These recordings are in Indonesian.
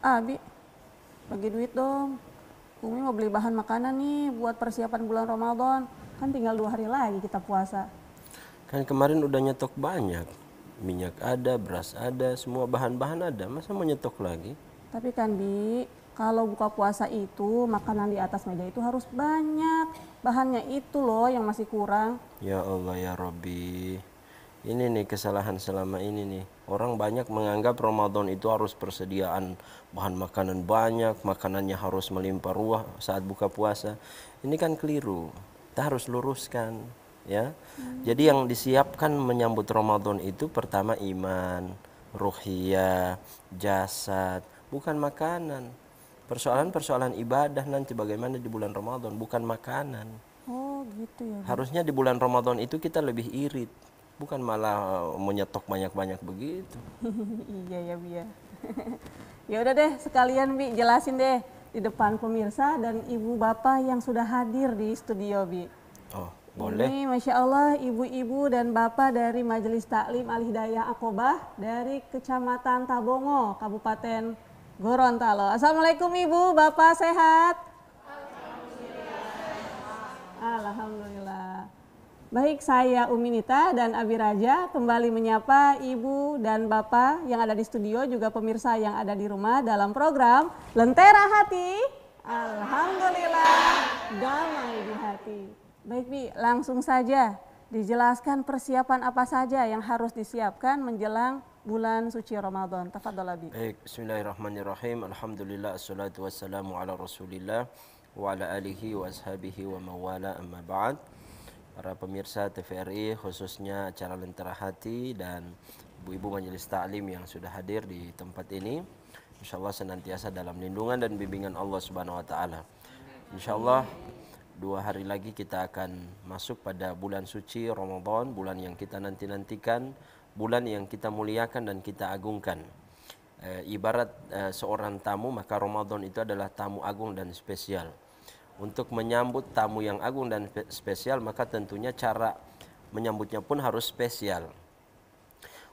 Abi ah, bagi duit dong Umi mau beli bahan makanan nih buat persiapan bulan Ramadan kan tinggal dua hari lagi kita puasa kan kemarin udah nyetok banyak minyak ada beras ada semua bahan-bahan ada masa mau nyetok lagi tapi kan Bi kalau buka puasa itu makanan di atas meja itu harus banyak bahannya itu loh yang masih kurang ya Allah ya Robi ini nih kesalahan selama ini nih orang banyak menganggap Ramadan itu harus persediaan bahan makanan banyak makanannya harus melimpah ruah saat buka puasa ini kan keliru kita harus luruskan ya hmm. jadi yang disiapkan menyambut Ramadan itu pertama iman ruhia, jasad bukan makanan persoalan-persoalan ibadah nanti bagaimana di bulan Ramadan bukan makanan oh gitu ya harusnya di bulan Ramadan itu kita lebih irit bukan malah eh, menyetok banyak-banyak begitu. iya ya Bi ya. ya udah deh sekalian Bi jelasin deh di depan pemirsa dan ibu bapak yang sudah hadir di studio Bi. Oh boleh. Ini Masya Allah ibu-ibu dan bapak dari Majelis Taklim Alhidayah Akobah dari Kecamatan Tabongo, Kabupaten Gorontalo. Assalamualaikum ibu, bapak sehat? Alhamdulillah. Alhamdulillah. Baik, saya Uminita dan Abi Raja kembali menyapa Ibu dan Bapak yang ada di studio juga pemirsa yang ada di rumah dalam program Lentera Hati. Alhamdulillah damai di hati. Baik Bi, langsung saja dijelaskan persiapan apa saja yang harus disiapkan menjelang bulan suci Ramadan. Tafadhol Abi. Baik, bismillahirrahmanirrahim. Alhamdulillah assalatu wassalamu ala Rasulillah wa ala alihi wa ashabihi wa mawala amma ba'd para pemirsa TVRI khususnya acara Lentera Hati dan ibu-ibu majelis taklim yang sudah hadir di tempat ini. Insya Allah senantiasa dalam lindungan dan bimbingan Allah Subhanahu Wa Taala. Insya Allah dua hari lagi kita akan masuk pada bulan suci Ramadan, bulan yang kita nanti-nantikan, bulan yang kita muliakan dan kita agungkan. Eh, ibarat eh, seorang tamu, maka Ramadan itu adalah tamu agung dan spesial untuk menyambut tamu yang agung dan spesial maka tentunya cara menyambutnya pun harus spesial.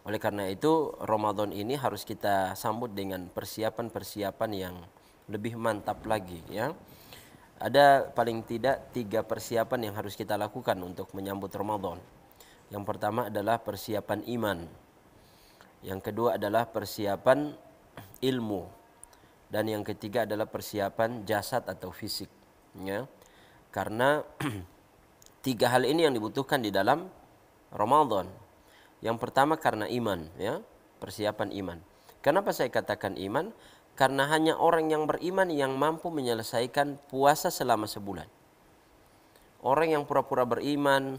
Oleh karena itu Ramadan ini harus kita sambut dengan persiapan-persiapan yang lebih mantap lagi ya. Ada paling tidak tiga persiapan yang harus kita lakukan untuk menyambut Ramadan. Yang pertama adalah persiapan iman. Yang kedua adalah persiapan ilmu. Dan yang ketiga adalah persiapan jasad atau fisik ya karena tiga hal ini yang dibutuhkan di dalam Ramadan yang pertama karena iman ya persiapan iman kenapa saya katakan iman karena hanya orang yang beriman yang mampu menyelesaikan puasa selama sebulan orang yang pura-pura beriman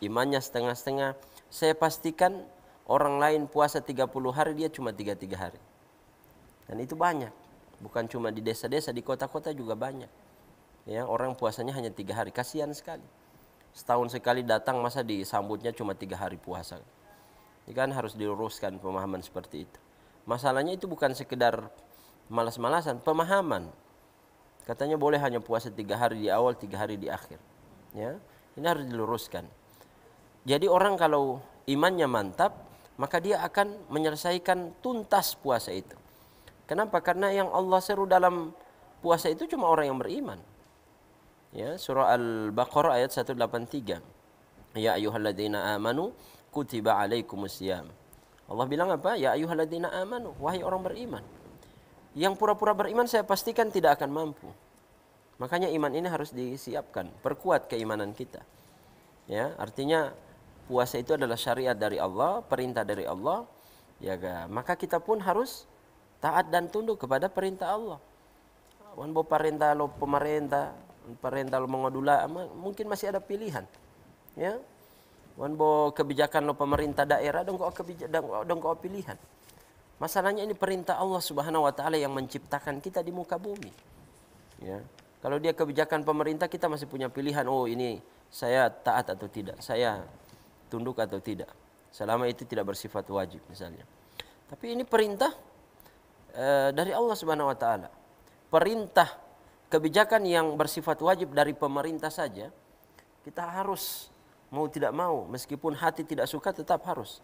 imannya setengah-setengah saya pastikan orang lain puasa 30 hari dia cuma tiga-tiga hari dan itu banyak bukan cuma di desa-desa di kota-kota juga banyak ya orang puasanya hanya tiga hari kasihan sekali setahun sekali datang masa disambutnya cuma tiga hari puasa ini ya kan harus diluruskan pemahaman seperti itu masalahnya itu bukan sekedar malas-malasan pemahaman katanya boleh hanya puasa tiga hari di awal tiga hari di akhir ya ini harus diluruskan jadi orang kalau imannya mantap maka dia akan menyelesaikan tuntas puasa itu kenapa karena yang Allah seru dalam puasa itu cuma orang yang beriman ya surah Al-Baqarah ayat 183 ya ayyuhalladzina amanu kutiba alaikumusiyam Allah bilang apa ya ayyuhalladzina amanu wahai orang beriman yang pura-pura beriman saya pastikan tidak akan mampu makanya iman ini harus disiapkan perkuat keimanan kita ya artinya puasa itu adalah syariat dari Allah perintah dari Allah ya ga maka kita pun harus taat dan tunduk kepada perintah Allah wan bo perintah lo pemerintah parental mengodula mungkin masih ada pilihan ya wan bo kebijakan lo pemerintah daerah dong kok kebijakan dong kok pilihan masalahnya ini perintah Allah Subhanahu wa taala yang menciptakan kita di muka bumi ya kalau dia kebijakan pemerintah kita masih punya pilihan oh ini saya taat atau tidak saya tunduk atau tidak selama itu tidak bersifat wajib misalnya tapi ini perintah e, dari Allah Subhanahu wa taala perintah kebijakan yang bersifat wajib dari pemerintah saja, kita harus mau tidak mau, meskipun hati tidak suka tetap harus.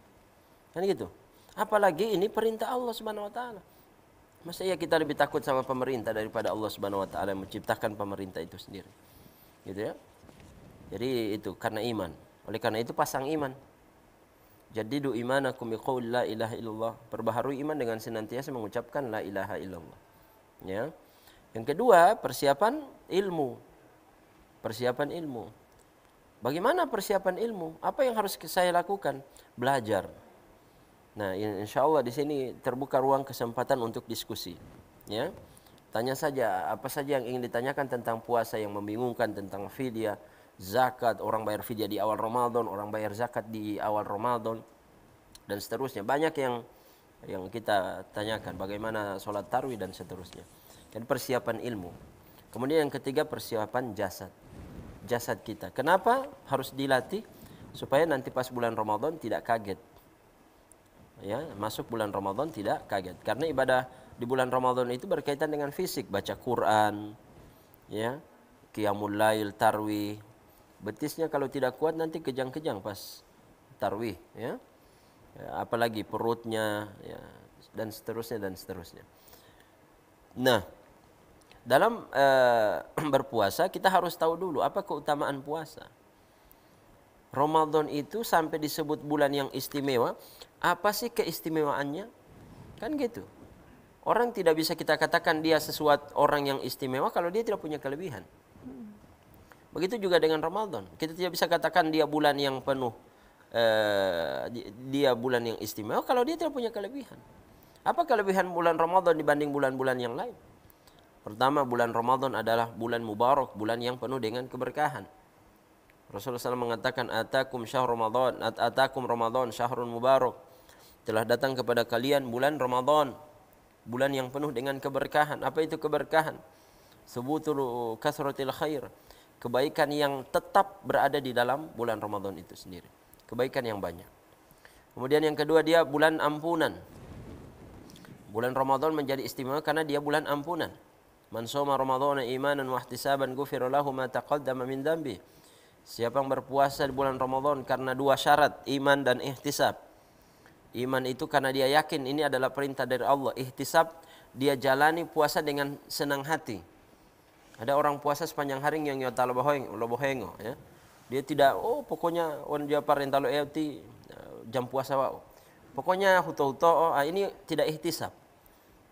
Kan gitu. Apalagi ini perintah Allah Subhanahu wa taala. Masa ya kita lebih takut sama pemerintah daripada Allah Subhanahu wa taala yang menciptakan pemerintah itu sendiri. Gitu ya. Jadi itu karena iman. Oleh karena itu pasang iman. Jadi imanakum biqaul la ilaha illallah. Perbaharui iman dengan senantiasa mengucapkan la ilaha illallah. Ya. Yang kedua, persiapan ilmu. Persiapan ilmu. Bagaimana persiapan ilmu? Apa yang harus saya lakukan? Belajar. Nah, insya Allah di sini terbuka ruang kesempatan untuk diskusi. Ya, tanya saja apa saja yang ingin ditanyakan tentang puasa yang membingungkan tentang fidyah, zakat, orang bayar fidyah di awal Ramadan, orang bayar zakat di awal Ramadan, dan seterusnya. Banyak yang yang kita tanyakan bagaimana sholat tarwi dan seterusnya. Jadi persiapan ilmu. Kemudian yang ketiga persiapan jasad. Jasad kita. Kenapa harus dilatih? Supaya nanti pas bulan Ramadan tidak kaget. Ya, masuk bulan Ramadan tidak kaget. Karena ibadah di bulan Ramadan itu berkaitan dengan fisik, baca Quran, ya, qiyamul lail, tarwih. Betisnya kalau tidak kuat nanti kejang-kejang pas tarwih, ya. ya apalagi perutnya, ya, dan seterusnya dan seterusnya. Nah, dalam uh, berpuasa kita harus tahu dulu apa keutamaan puasa. Ramadan itu sampai disebut bulan yang istimewa, apa sih keistimewaannya? Kan gitu. Orang tidak bisa kita katakan dia sesuatu orang yang istimewa kalau dia tidak punya kelebihan. Begitu juga dengan Ramadan. Kita tidak bisa katakan dia bulan yang penuh eh, dia bulan yang istimewa kalau dia tidak punya kelebihan. Apa kelebihan bulan Ramadan dibanding bulan-bulan yang lain? Pertama bulan Ramadan adalah bulan mubarak, bulan yang penuh dengan keberkahan. Rasulullah SAW mengatakan atakum syahr Ramadan, at atakum Ramadan syahrun mubarak. Telah datang kepada kalian bulan Ramadan, bulan yang penuh dengan keberkahan. Apa itu keberkahan? Sebutul kasratil khair. Kebaikan yang tetap berada di dalam bulan Ramadan itu sendiri. Kebaikan yang banyak. Kemudian yang kedua dia bulan ampunan. Bulan Ramadan menjadi istimewa karena dia bulan ampunan. Man soma Ramadhana imanan wa ihtisaban ghufira lahu ma taqaddama min dhanbi. Siapa yang berpuasa di bulan Ramadan karena dua syarat, iman dan ihtisab. Iman itu karena dia yakin ini adalah perintah dari Allah. Ihtisab dia jalani puasa dengan senang hati. Ada orang puasa sepanjang hari yang nyata loboheng, lobohengo ya. Dia tidak oh pokoknya on dia parenta lo eh, eh, jam puasa wao. Pokoknya huto-huto oh, ah, ini tidak ihtisab.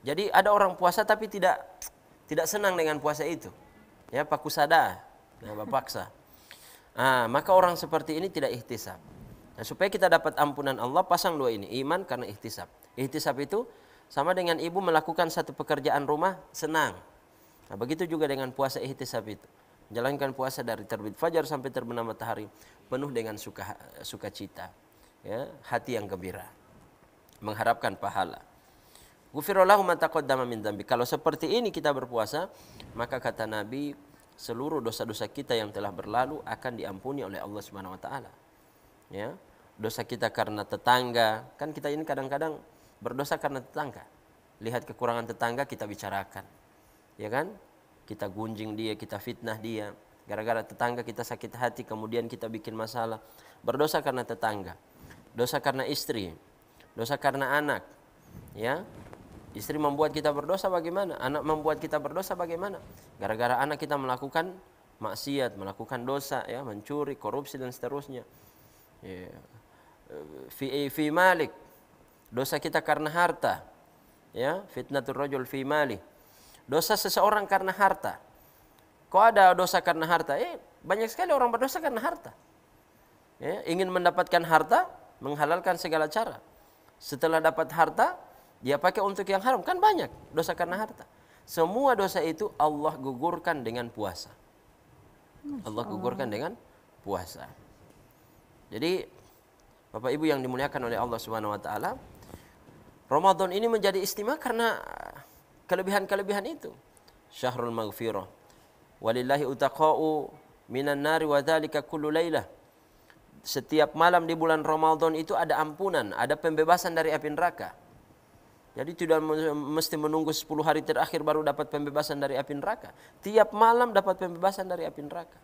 Jadi ada orang puasa tapi tidak tidak senang dengan puasa itu. Ya, pakusada, ya, paksa. Nah, ah, maka orang seperti ini tidak ihtisab. Nah, supaya kita dapat ampunan Allah, pasang dua ini, iman karena ihtisab. Ihtisab itu sama dengan ibu melakukan satu pekerjaan rumah senang. Nah, begitu juga dengan puasa ihtisab itu. Menjalankan puasa dari terbit fajar sampai terbenam matahari penuh dengan suka sukacita. Ya, hati yang gembira. Mengharapkan pahala taqaddama Kalau seperti ini kita berpuasa, maka kata Nabi, seluruh dosa-dosa kita yang telah berlalu akan diampuni oleh Allah Subhanahu wa taala. Ya. Dosa kita karena tetangga, kan kita ini kadang-kadang berdosa karena tetangga. Lihat kekurangan tetangga kita bicarakan. Ya kan? Kita gunjing dia, kita fitnah dia. Gara-gara tetangga kita sakit hati, kemudian kita bikin masalah. Berdosa karena tetangga. Dosa karena istri, dosa karena anak. Ya, Istri membuat kita berdosa bagaimana? Anak membuat kita berdosa bagaimana? Gara-gara anak kita melakukan maksiat, melakukan dosa ya, mencuri, korupsi dan seterusnya. Ya. Fi, malik. Dosa kita karena harta. Ya, fitnatul rajul fi malik. Dosa seseorang karena harta. Kok ada dosa karena harta? Eh, banyak sekali orang berdosa karena harta. Ya, ingin mendapatkan harta, menghalalkan segala cara. Setelah dapat harta, dia pakai untuk yang haram kan banyak dosa karena harta. Semua dosa itu Allah gugurkan dengan puasa. Allah gugurkan dengan puasa. Jadi Bapak Ibu yang dimuliakan oleh Allah Subhanahu wa taala, Ramadan ini menjadi istimewa karena eh, kelebihan-kelebihan itu. Syahrul maghfirah. Walillahi utaqa'u minan nari wa dzalika kullu lailah. Setiap malam di bulan Ramadan itu ada ampunan, ada pembebasan dari api neraka. Jadi tidak mesti menunggu 10 hari terakhir baru dapat pembebasan dari api neraka. Tiap malam dapat pembebasan dari api neraka.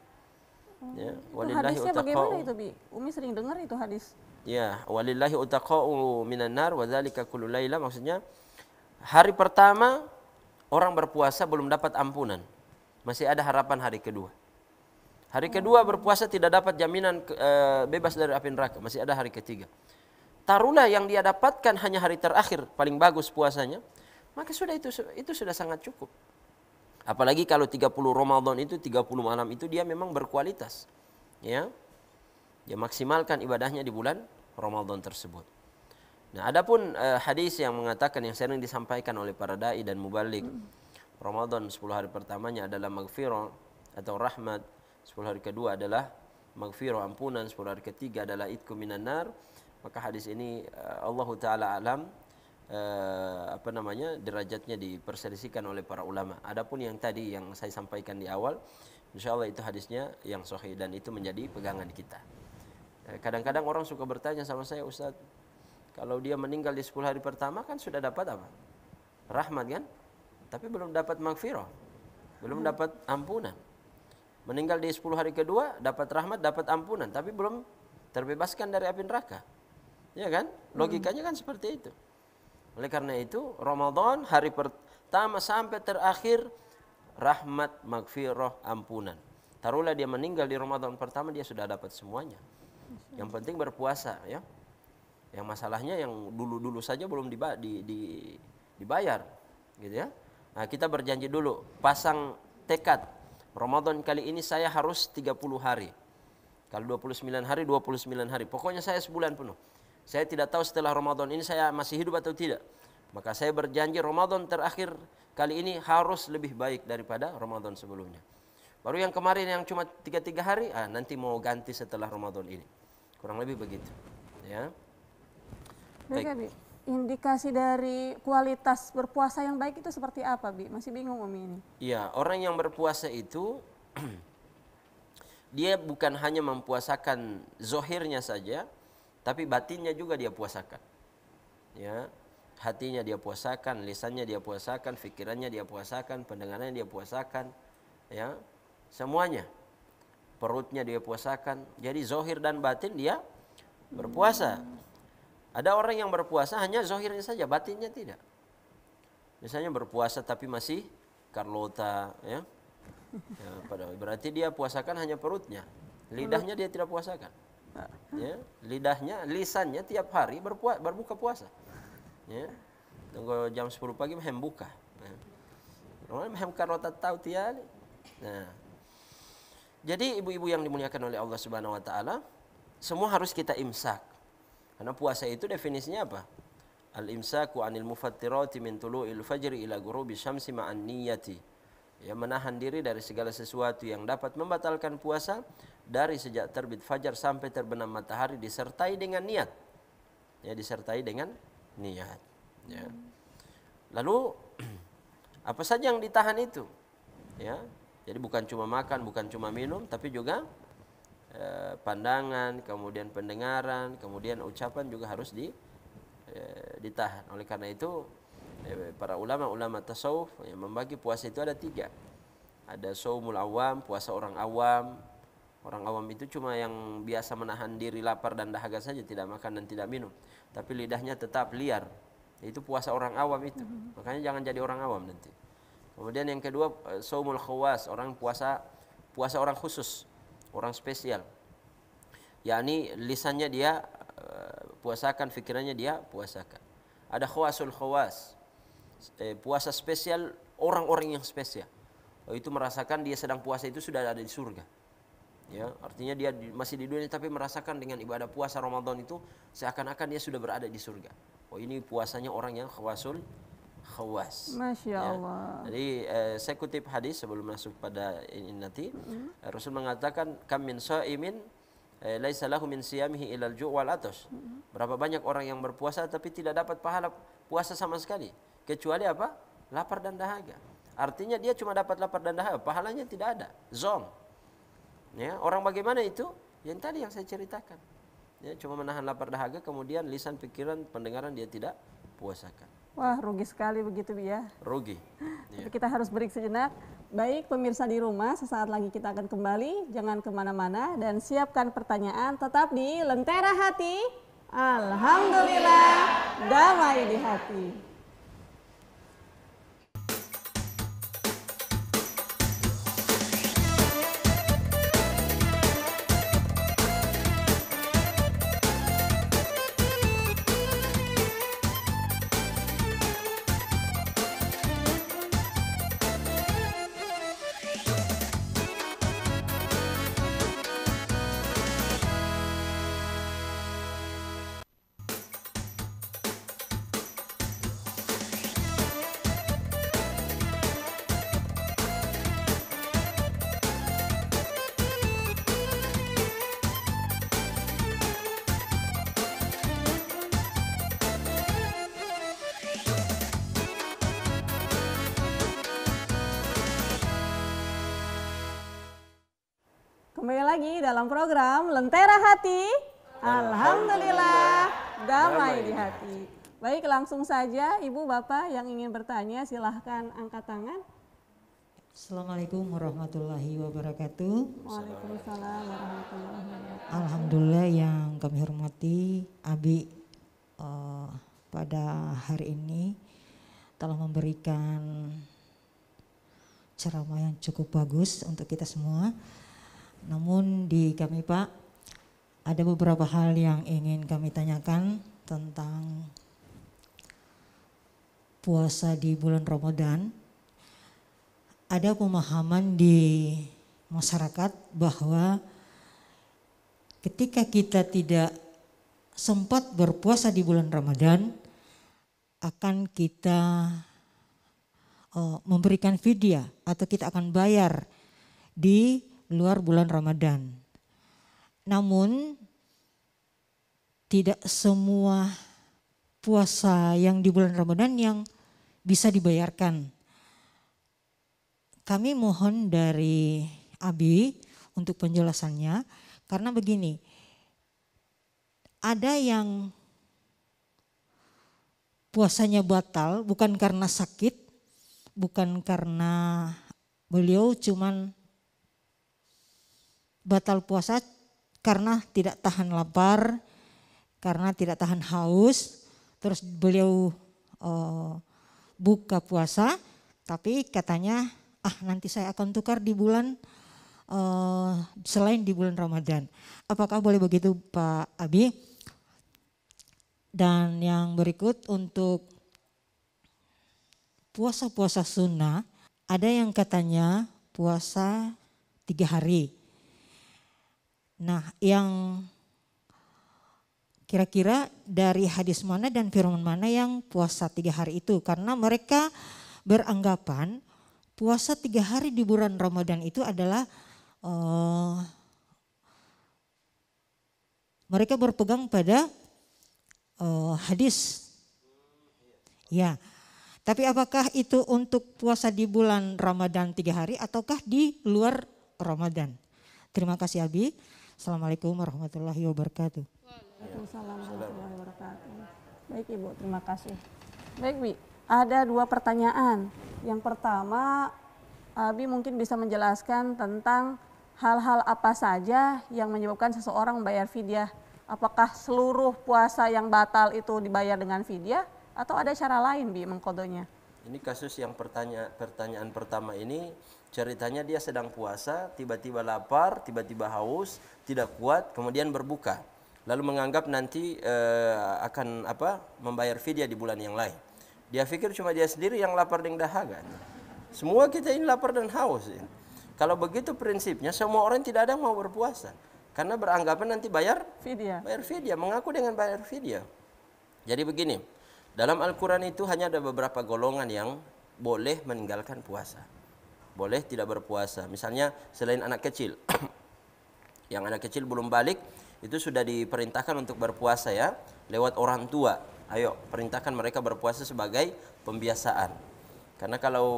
Hmm. Ya, itu walillahi hadisnya utaqa'u. bagaimana itu Bi? Umi sering dengar itu hadis. Ya, walillahi utaqa'u minan nar wa dzalika kullu laila maksudnya hari pertama orang berpuasa belum dapat ampunan. Masih ada harapan hari kedua. Hari kedua hmm. berpuasa tidak dapat jaminan e, bebas dari api neraka, masih ada hari ketiga tarulah yang dia dapatkan hanya hari terakhir paling bagus puasanya, maka sudah itu itu sudah sangat cukup. Apalagi kalau 30 Ramadan itu 30 malam itu dia memang berkualitas. Ya. Dia maksimalkan ibadahnya di bulan Ramadan tersebut. Nah, adapun uh, hadis yang mengatakan yang sering disampaikan oleh para dai dan mubalik hmm. Ramadan 10 hari pertamanya adalah maghfirah atau rahmat, 10 hari kedua adalah maghfirah ampunan, 10 hari ketiga adalah itku minan nar, maka hadis ini eh, Allah taala alam eh, apa namanya derajatnya diperselisihkan oleh para ulama. Adapun yang tadi yang saya sampaikan di awal, insya Allah itu hadisnya yang sahih dan itu menjadi pegangan kita. Eh, kadang-kadang orang suka bertanya sama saya, ustaz kalau dia meninggal di 10 hari pertama kan sudah dapat apa? Rahmat kan? Tapi belum dapat maghfirah. Belum hmm. dapat ampunan. Meninggal di 10 hari kedua dapat rahmat, dapat ampunan, tapi belum terbebaskan dari api neraka. Ya kan? Logikanya kan seperti itu. Oleh karena itu, Ramadan hari pertama sampai terakhir rahmat, magfirah, ampunan. Taruhlah dia meninggal di Ramadan pertama dia sudah dapat semuanya. Yang penting berpuasa ya. Yang masalahnya yang dulu-dulu saja belum di, di, dibayar gitu ya. Nah, kita berjanji dulu pasang tekad Ramadan kali ini saya harus 30 hari. Kalau 29 hari 29 hari. Pokoknya saya sebulan penuh. Saya tidak tahu setelah Ramadan ini saya masih hidup atau tidak. Maka saya berjanji Ramadan terakhir kali ini harus lebih baik daripada Ramadan sebelumnya. Baru yang kemarin yang cuma tiga-tiga hari, ah, nanti mau ganti setelah Ramadan ini. Kurang lebih begitu. Ya. Baik. baik. indikasi dari kualitas berpuasa yang baik itu seperti apa, Bi? Masih bingung Umi ini. Iya, orang yang berpuasa itu dia bukan hanya mempuasakan zohirnya saja, tapi batinnya juga dia puasakan. Ya, hatinya dia puasakan, lisannya dia puasakan, fikirannya dia puasakan, pendengarannya dia puasakan, ya, semuanya. Perutnya dia puasakan. Jadi zohir dan batin dia berpuasa. Ada orang yang berpuasa hanya zohirnya saja, batinnya tidak. Misalnya berpuasa tapi masih Carlota, ya. ya pada berarti dia puasakan hanya perutnya, lidahnya dia tidak puasakan ya, lidahnya, lisannya tiap hari berpuas, berbuka puasa. Ya. Tunggu jam 10 pagi mehem buka. Ya. Nah. Mehem karota tahu tiali. Ya. Jadi ibu-ibu yang dimuliakan oleh Allah Subhanahu wa taala, semua harus kita imsak. Karena puasa itu definisinya apa? Al-imsaku anil mufattirati min tulu'il fajri ila ghurubi syamsi ma'an niyyati ya menahan diri dari segala sesuatu yang dapat membatalkan puasa dari sejak terbit fajar sampai terbenam matahari disertai dengan niat ya disertai dengan niat ya lalu apa saja yang ditahan itu ya jadi bukan cuma makan bukan cuma minum tapi juga eh, pandangan kemudian pendengaran kemudian ucapan juga harus di eh, ditahan oleh karena itu Eh, para ulama-ulama tasawuf yang membagi puasa itu ada tiga. Ada saumul awam, puasa orang awam. Orang awam itu cuma yang biasa menahan diri lapar dan dahaga saja, tidak makan dan tidak minum. Tapi lidahnya tetap liar. Itu puasa orang awam itu. Mm-hmm. Makanya jangan jadi orang awam nanti. Kemudian yang kedua eh, saumul khawas, orang puasa puasa orang khusus, orang spesial. Yakni lisannya dia eh, puasakan, fikirannya dia puasakan. Ada khawasul khawas, eh, puasa spesial orang-orang yang spesial. Oh, itu merasakan dia sedang puasa itu sudah ada di surga. Ya, artinya dia masih di dunia tapi merasakan dengan ibadah puasa Ramadan itu seakan-akan dia sudah berada di surga. Oh, ini puasanya orang yang khawasul khawas. Masya ya. Allah. Ya. Jadi eh, saya kutip hadis sebelum masuk pada ini nanti. Mm-hmm. Eh, Rasul mengatakan kam min eh, laisa min siyamihi ilal ju' wal atas. Mm-hmm. Berapa banyak orang yang berpuasa tapi tidak dapat pahala puasa sama sekali kecuali apa? Lapar dan dahaga. Artinya dia cuma dapat lapar dan dahaga, pahalanya tidak ada. zom Ya, orang bagaimana itu? Yang tadi yang saya ceritakan. Ya, cuma menahan lapar dahaga, kemudian lisan, pikiran, pendengaran dia tidak puasakan. Wah, rugi sekali begitu ya. Rugi. Tapi iya. kita harus beri sejenak. Baik, pemirsa di rumah, sesaat lagi kita akan kembali. Jangan kemana-mana dan siapkan pertanyaan tetap di Lentera Hati. Alhamdulillah, damai di hati. Kembali lagi dalam program Lentera Hati. Alhamdulillah, damai di hati. Baik, langsung saja Ibu Bapak yang ingin bertanya silahkan angkat tangan. Assalamualaikum warahmatullahi wabarakatuh. Waalaikumsalam warahmatullahi wabarakatuh. Alhamdulillah yang kami hormati Abi uh, pada hari ini telah memberikan ceramah yang cukup bagus untuk kita semua. Namun di kami Pak, ada beberapa hal yang ingin kami tanyakan tentang puasa di bulan Ramadan. Ada pemahaman di masyarakat bahwa ketika kita tidak sempat berpuasa di bulan Ramadan, akan kita eh, memberikan fidyah atau kita akan bayar di luar bulan Ramadan. Namun tidak semua puasa yang di bulan Ramadan yang bisa dibayarkan. Kami mohon dari Abi untuk penjelasannya karena begini. Ada yang puasanya batal bukan karena sakit, bukan karena beliau cuman batal puasa karena tidak tahan lapar, karena tidak tahan haus. Terus beliau uh, buka puasa, tapi katanya ah nanti saya akan tukar di bulan uh, selain di bulan Ramadan. Apakah boleh begitu Pak Abi? Dan yang berikut untuk puasa-puasa sunnah, ada yang katanya puasa tiga hari. Nah, yang kira-kira dari hadis mana dan firman mana yang puasa tiga hari itu? Karena mereka beranggapan puasa tiga hari di bulan Ramadan itu adalah uh, mereka berpegang pada uh, hadis. Ya, tapi apakah itu untuk puasa di bulan Ramadan tiga hari ataukah di luar Ramadan? Terima kasih Abi. Assalamualaikum warahmatullahi wabarakatuh. Waalaikumsalam warahmatullahi wabarakatuh. Baik Ibu, terima kasih. Baik Bi, ada dua pertanyaan. Yang pertama, Abi mungkin bisa menjelaskan tentang hal-hal apa saja yang menyebabkan seseorang membayar fidyah. Apakah seluruh puasa yang batal itu dibayar dengan fidyah atau ada cara lain Bi mengkodonya? Ini kasus yang pertanya pertanyaan pertama ini ceritanya dia sedang puasa, tiba-tiba lapar, tiba-tiba haus, tidak kuat kemudian berbuka lalu menganggap nanti e, akan apa membayar fidyah di bulan yang lain dia pikir cuma dia sendiri yang lapar dan dahaga semua kita ini lapar dan haus ya. kalau begitu prinsipnya semua orang tidak ada yang mau berpuasa karena beranggapan nanti bayar fidyah bayar fidyah mengaku dengan bayar fidyah jadi begini dalam Al-Quran itu hanya ada beberapa golongan yang boleh meninggalkan puasa boleh tidak berpuasa misalnya selain anak kecil yang anak kecil belum balik itu sudah diperintahkan untuk berpuasa ya lewat orang tua. Ayo perintahkan mereka berpuasa sebagai pembiasaan. Karena kalau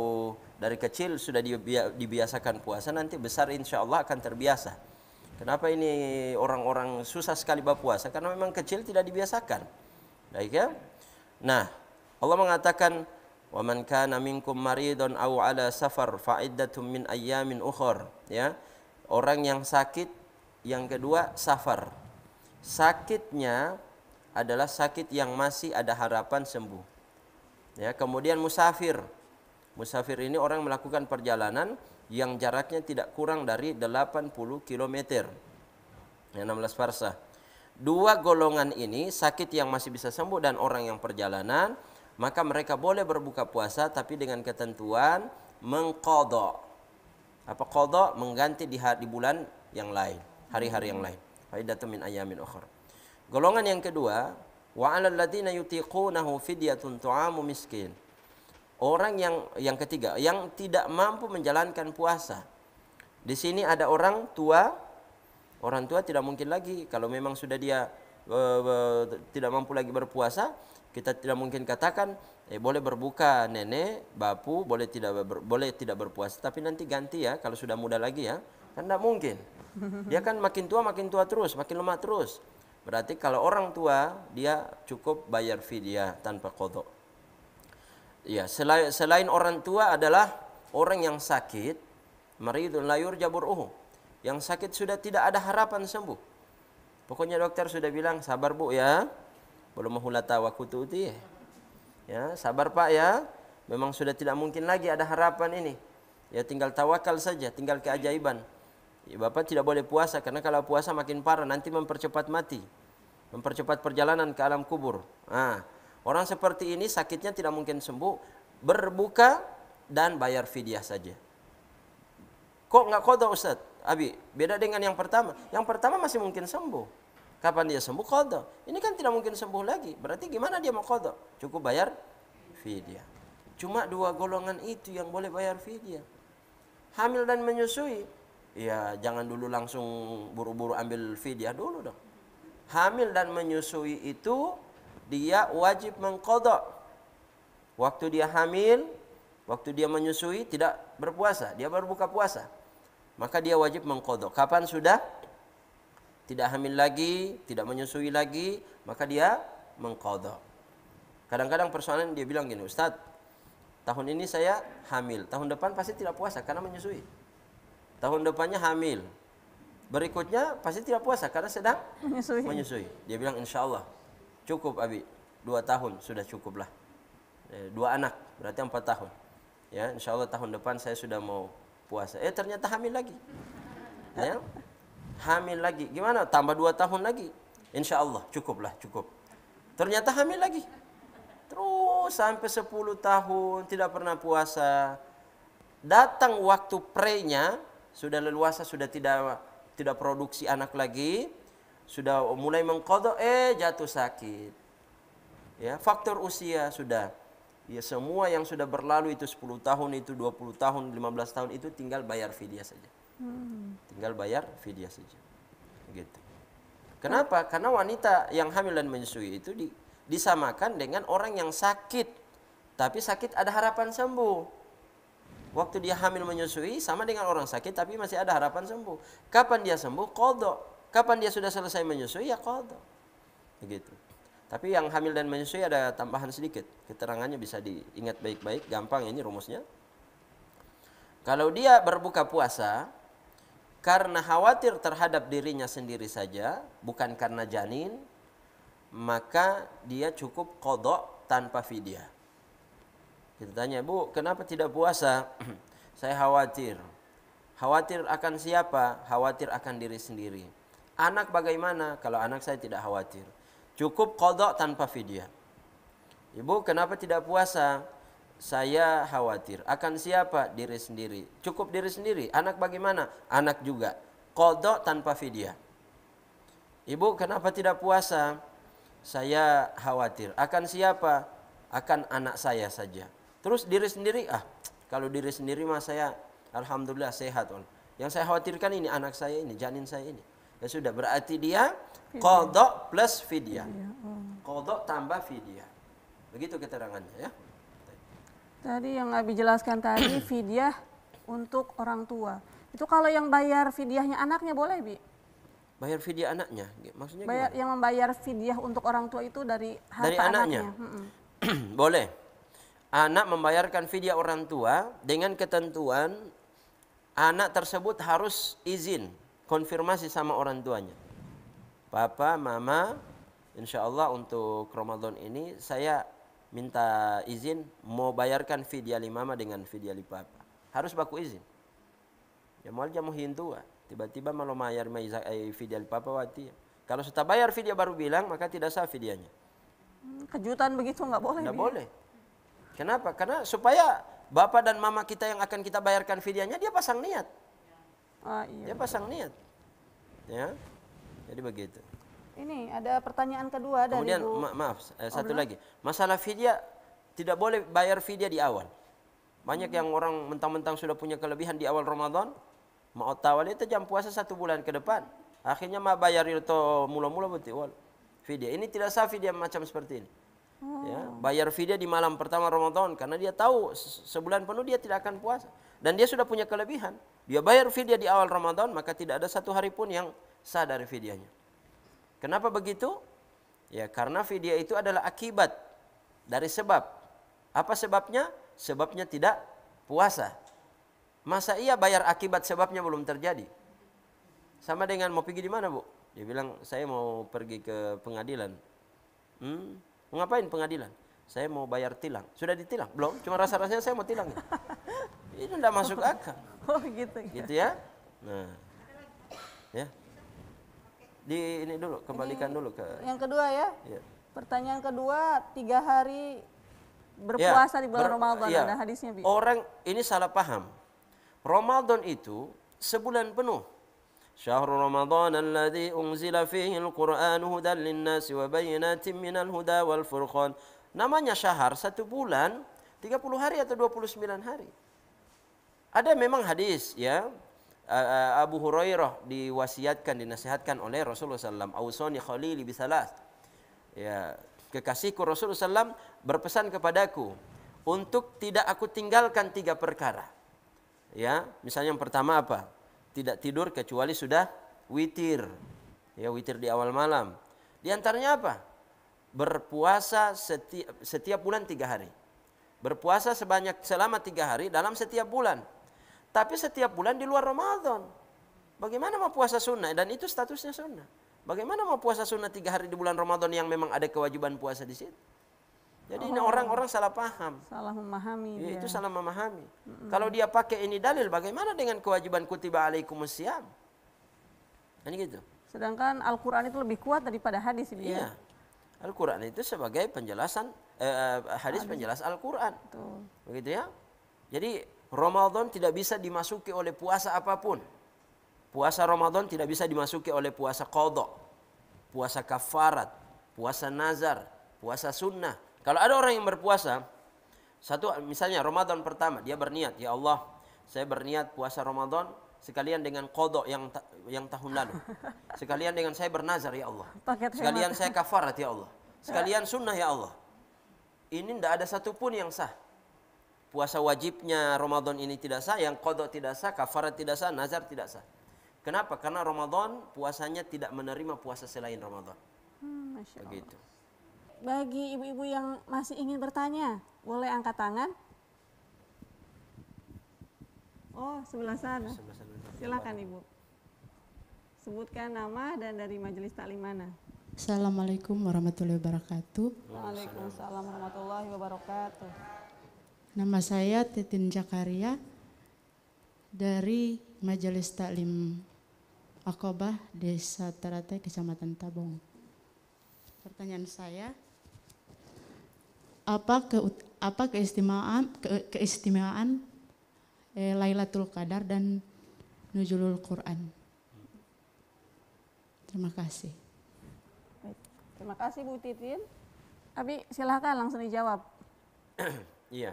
dari kecil sudah dibiasakan puasa nanti besar insya Allah akan terbiasa. Kenapa ini orang-orang susah sekali berpuasa? Karena memang kecil tidak dibiasakan. Baik ya? Nah, Allah mengatakan wa man kana minkum maridun aw ala safar fa iddatun min ayyamin ya orang yang sakit yang kedua, safar. Sakitnya adalah sakit yang masih ada harapan sembuh. Ya, kemudian musafir. Musafir ini orang melakukan perjalanan yang jaraknya tidak kurang dari 80 km. Ya, 16 farsa. Dua golongan ini sakit yang masih bisa sembuh dan orang yang perjalanan, maka mereka boleh berbuka puasa tapi dengan ketentuan mengkodok. Apa kodok? Mengganti di, di bulan yang lain hari-hari yang lain. Faidatun min ayamin ukhra. Golongan yang kedua, wa 'alal ladzina yutiqunahu fidyatun tu'amu miskin. Orang yang yang ketiga yang tidak mampu menjalankan puasa. Di sini ada orang tua, orang tua tidak mungkin lagi kalau memang sudah dia e, e, tidak mampu lagi berpuasa, kita tidak mungkin katakan eh boleh berbuka nenek, bapu, boleh tidak ber, boleh tidak berpuasa, tapi nanti ganti ya kalau sudah muda lagi ya. Kan tidak mungkin. Dia kan makin tua makin tua terus, makin lemah terus. Berarti kalau orang tua dia cukup bayar fidya tanpa kodok. Ya, selain, selain orang tua adalah orang yang sakit, maridun layur jabur uhu. Yang sakit sudah tidak ada harapan sembuh. Pokoknya dokter sudah bilang sabar bu ya, belum mahulata ya. Ya, sabar pak ya, memang sudah tidak mungkin lagi ada harapan ini. Ya tinggal tawakal saja, tinggal keajaiban. Ya, Bapak tidak boleh puasa karena kalau puasa makin parah nanti mempercepat mati. Mempercepat perjalanan ke alam kubur. Nah, orang seperti ini sakitnya tidak mungkin sembuh, berbuka dan bayar fidyah saja. Kok nggak kodok Ustaz? Abi, beda dengan yang pertama. Yang pertama masih mungkin sembuh. Kapan dia sembuh? Kodok. Ini kan tidak mungkin sembuh lagi. Berarti gimana dia mau kodok? Cukup bayar fidyah. Cuma dua golongan itu yang boleh bayar fidyah. Hamil dan menyusui ya jangan dulu langsung buru-buru ambil fidyah dulu dong. Hamil dan menyusui itu dia wajib mengkodok. Waktu dia hamil, waktu dia menyusui tidak berpuasa, dia baru buka puasa. Maka dia wajib mengkodok. Kapan sudah tidak hamil lagi, tidak menyusui lagi, maka dia mengkodok. Kadang-kadang persoalan dia bilang gini, Ustadz, tahun ini saya hamil, tahun depan pasti tidak puasa karena menyusui. Tahun depannya hamil. Berikutnya pasti tidak puasa karena sedang menyusui. menyusui. Dia bilang insya Allah cukup Abi dua tahun sudah cukup lah. Eh, dua anak berarti empat tahun. Ya insya Allah tahun depan saya sudah mau puasa. Eh ternyata hamil lagi. Ya hamil lagi. Gimana? Tambah dua tahun lagi. Insya Allah cukup lah cukup. Ternyata hamil lagi. Terus sampai sepuluh tahun tidak pernah puasa. Datang waktu prenya sudah leluasa sudah tidak tidak produksi anak lagi sudah mulai mengkodok eh jatuh sakit ya faktor usia sudah ya semua yang sudah berlalu itu 10 tahun itu 20 tahun 15 tahun itu tinggal bayar fidyah saja hmm. tinggal bayar fidyah saja gitu kenapa hmm. karena wanita yang hamil dan menyusui itu di, disamakan dengan orang yang sakit tapi sakit ada harapan sembuh Waktu dia hamil menyusui sama dengan orang sakit tapi masih ada harapan sembuh. Kapan dia sembuh? Kodok. Kapan dia sudah selesai menyusui? Ya kodok. Begitu. Tapi yang hamil dan menyusui ada tambahan sedikit. Keterangannya bisa diingat baik-baik. Gampang ini rumusnya. Kalau dia berbuka puasa, karena khawatir terhadap dirinya sendiri saja, bukan karena janin, maka dia cukup kodok tanpa fidyah. Kita tanya, "Bu, kenapa tidak puasa?" Saya khawatir. Khawatir akan siapa? Khawatir akan diri sendiri. Anak bagaimana? Kalau anak saya tidak khawatir. Cukup kodok tanpa fidyah. Ibu, kenapa tidak puasa? Saya khawatir. Akan siapa? Diri sendiri. Cukup diri sendiri. Anak bagaimana? Anak juga. Kodok tanpa fidyah. Ibu, kenapa tidak puasa? Saya khawatir. Akan siapa? Akan anak saya saja. Terus diri sendiri, ah kalau diri sendiri mah saya alhamdulillah sehat on. Yang saya khawatirkan ini anak saya ini, janin saya ini. Ya sudah berarti dia kodok plus vidya. Oh. Kodok tambah vidya. Begitu keterangannya ya. Tadi yang Abi jelaskan tadi vidya untuk orang tua. Itu kalau yang bayar vidyahnya anaknya boleh, Bi? Bayar vidyah anaknya? Maksudnya bayar, Yang membayar vidyah untuk orang tua itu dari harta dari anaknya. anaknya. boleh anak membayarkan fidyah orang tua dengan ketentuan anak tersebut harus izin konfirmasi sama orang tuanya. Papa, mama, insya Allah untuk Ramadan ini saya minta izin mau bayarkan fidyah li mama dengan fidyah li papa. Harus baku izin. Ya mal jamu hintua. Ah. Tiba-tiba malah mayar eh, fidyah li papa wati. Kalau sudah bayar fidyah baru bilang maka tidak sah fidyahnya. Hmm, kejutan begitu nggak boleh. Nggak boleh. Kenapa? Karena supaya bapak dan mama kita yang akan kita bayarkan videonya dia pasang niat. Ya. Ah, iya. Dia pasang niat. Ya. Jadi begitu. Ini ada pertanyaan kedua dari Kemudian Ma maaf, eh, satu lagi. Masalah video tidak boleh bayar video di awal. Banyak hmm. yang orang mentang-mentang sudah punya kelebihan di awal Ramadan, mau tawali itu jam puasa satu bulan ke depan. Akhirnya mah bayar itu mula-mula betul. video. ini tidak sah video macam seperti ini. Ya, oh. bayar fidyah di malam pertama Ramadan karena dia tahu sebulan penuh dia tidak akan puasa dan dia sudah punya kelebihan. Dia bayar fidyah di awal Ramadan maka tidak ada satu hari pun yang sah dari fidyahnya. Kenapa begitu? Ya, karena fidyah itu adalah akibat dari sebab. Apa sebabnya? Sebabnya tidak puasa. Masa iya bayar akibat sebabnya belum terjadi? Sama dengan mau pergi di mana, Bu? Dia bilang, "Saya mau pergi ke pengadilan." Hmm, Ngapain pengadilan? Saya mau bayar tilang. Sudah ditilang? Belum, cuma rasa-rasanya saya mau tilang. Ya? Itu tidak masuk akal. Oh, gitu. Ya. Gitu ya. Nah. Ya. Di ini dulu, kembalikan ini dulu ke Yang kedua ya. ya. Pertanyaan kedua, tiga hari ya, berpuasa ya, di bulan ber, Ramadan ya. ada hadisnya. Bi. Orang ini salah paham. Ramadan itu sebulan penuh شهر رمضان الذي أنزل فيه القرآن هدى للناس وبينات من الهدى والفرقان namanya syahar satu bulan 30 hari atau 29 hari ada memang hadis ya Abu Hurairah diwasiatkan dinasihatkan oleh Rasulullah SAW Ausoni Khalili bisalas ya kekasihku Rasulullah SAW berpesan kepadaku untuk tidak aku tinggalkan tiga perkara ya misalnya yang pertama apa tidak tidur kecuali sudah witir. Ya, witir di awal malam. Di antaranya apa? Berpuasa setiap, setiap bulan tiga hari. Berpuasa sebanyak selama tiga hari dalam setiap bulan. Tapi setiap bulan di luar Ramadan. Bagaimana mau puasa sunnah? Dan itu statusnya sunnah. Bagaimana mau puasa sunnah tiga hari di bulan Ramadan yang memang ada kewajiban puasa di situ? Jadi oh. ini orang-orang salah paham. Salah memahami. Ya, dia. Itu salah memahami. mm -hmm. Kalau dia pakai ini dalil, bagaimana dengan kewajiban kutiba siam? Nah, ini gitu. Sedangkan Al-Qur'an itu lebih kuat daripada hadis ini. Ya? Iya. Al-Qur'an itu sebagai penjelasan eh, eh hadis, hadis. penjelas Al-Qur'an. Begitu ya. Jadi Ramadan tidak bisa dimasuki oleh puasa apapun. Puasa Ramadan tidak bisa dimasuki oleh puasa kodok, puasa kafarat, puasa nazar, puasa sunnah, kalau ada orang yang berpuasa, satu misalnya Ramadan pertama dia berniat, ya Allah, saya berniat puasa Ramadan sekalian dengan kodok yang yang tahun lalu. Sekalian dengan saya bernazar ya Allah. Sekalian saya kafarat ya Allah. Sekalian sunnah ya Allah. Ini tidak ada satupun yang sah. Puasa wajibnya Ramadan ini tidak sah, yang kodok tidak sah, kafarat tidak sah, nazar tidak sah. Kenapa? Karena Ramadan puasanya tidak menerima puasa selain Ramadan. Hmm, Masya Begitu. Bagi ibu-ibu yang masih ingin bertanya, boleh angkat tangan. Oh, sebelah sana. Silakan Ibu. Sebutkan nama dan dari majelis taklim mana. Assalamualaikum warahmatullahi wabarakatuh. Waalaikumsalam warahmatullahi wabarakatuh. Nama saya Titin Jakaria dari Majelis Taklim Akobah, Desa Terate Kecamatan Tabong. Pertanyaan saya, apa ke apa keistimewaan ke, keistimewaan eh, Lailatul Qadar dan Nuzulul Quran. Terima kasih. Baik. Terima kasih Bu Titin. Abi silahkan langsung dijawab. iya.